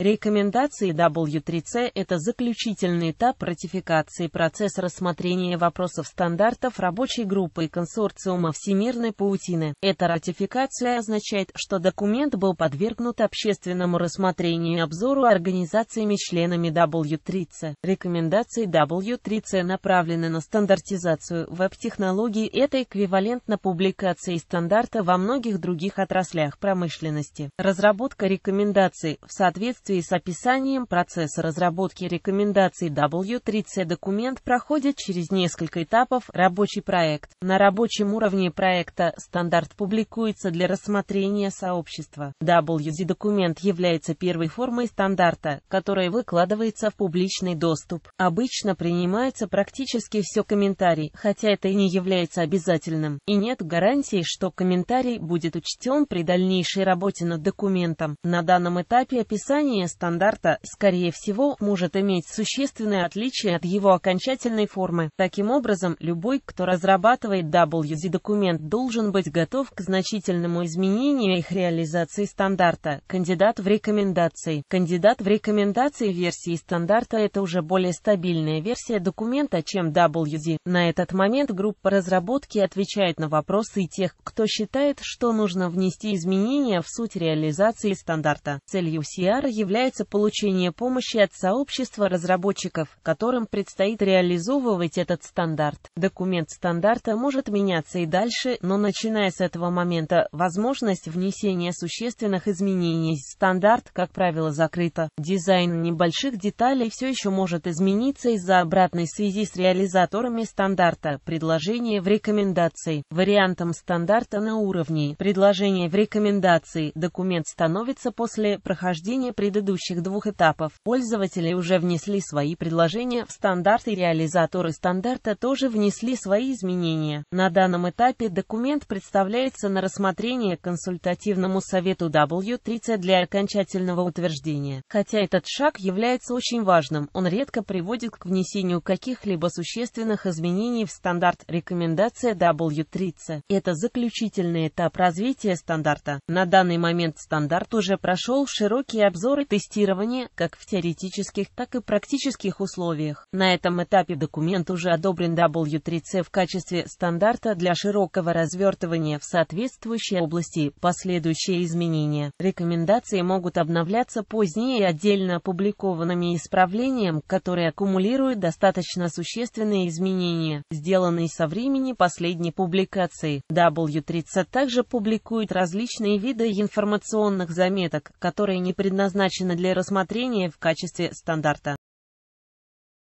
Рекомендации W3C – это заключительный этап ратификации процесса рассмотрения вопросов стандартов рабочей группы и консорциума Всемирной паутины. Эта ратификация означает, что документ был подвергнут общественному рассмотрению и обзору организациями-членами W3C. Рекомендации W3C направлены на стандартизацию веб-технологий. Это эквивалентно публикации стандарта во многих других отраслях промышленности. Разработка рекомендаций в соответствии соответствии с описанием процесса разработки рекомендаций W3C документ проходит через несколько этапов рабочий проект. На рабочем уровне проекта стандарт публикуется для рассмотрения сообщества. WZ документ является первой формой стандарта, которая выкладывается в публичный доступ. Обычно принимается практически все комментарий, хотя это и не является обязательным, и нет гарантии, что комментарий будет учтен при дальнейшей работе над документом. На данном этапе описание Изменение стандарта, скорее всего, может иметь существенное отличие от его окончательной формы. Таким образом, любой, кто разрабатывает WZ-документ, должен быть готов к значительному изменению их реализации стандарта. Кандидат в рекомендации. Кандидат в рекомендации версии стандарта – это уже более стабильная версия документа, чем WZ. На этот момент группа разработки отвечает на вопросы тех, кто считает, что нужно внести изменения в суть реализации стандарта. Целью CR является является получение помощи от сообщества разработчиков, которым предстоит реализовывать этот стандарт. Документ стандарта может меняться и дальше, но начиная с этого момента, возможность внесения существенных изменений в стандарт, как правило, закрыта. Дизайн небольших деталей все еще может измениться из-за обратной связи с реализаторами стандарта. Предложение в рекомендации. Вариантом стандарта на уровне. Предложение в рекомендации. Документ становится после прохождения предыдущего предыдущих двух этапов. Пользователи уже внесли свои предложения в стандарт и реализаторы стандарта тоже внесли свои изменения. На данном этапе документ представляется на рассмотрение консультативному совету W30 для окончательного утверждения. Хотя этот шаг является очень важным, он редко приводит к внесению каких-либо существенных изменений в стандарт. Рекомендация W30 – это заключительный этап развития стандарта. На данный момент стандарт уже прошел широкий обзор процедуры тестирования как в теоретических, так и практических условиях. На этом этапе документ уже одобрен W3C в качестве стандарта для широкого развертывания в соответствующей области. Последующие изменения. Рекомендации могут обновляться позднее отдельно опубликованными исправлением, которые аккумулируют достаточно существенные изменения, сделанные со времени последней публикации. W3C также публикует различные виды информационных заметок, которые не предназначены предназначена для рассмотрения в качестве стандарта.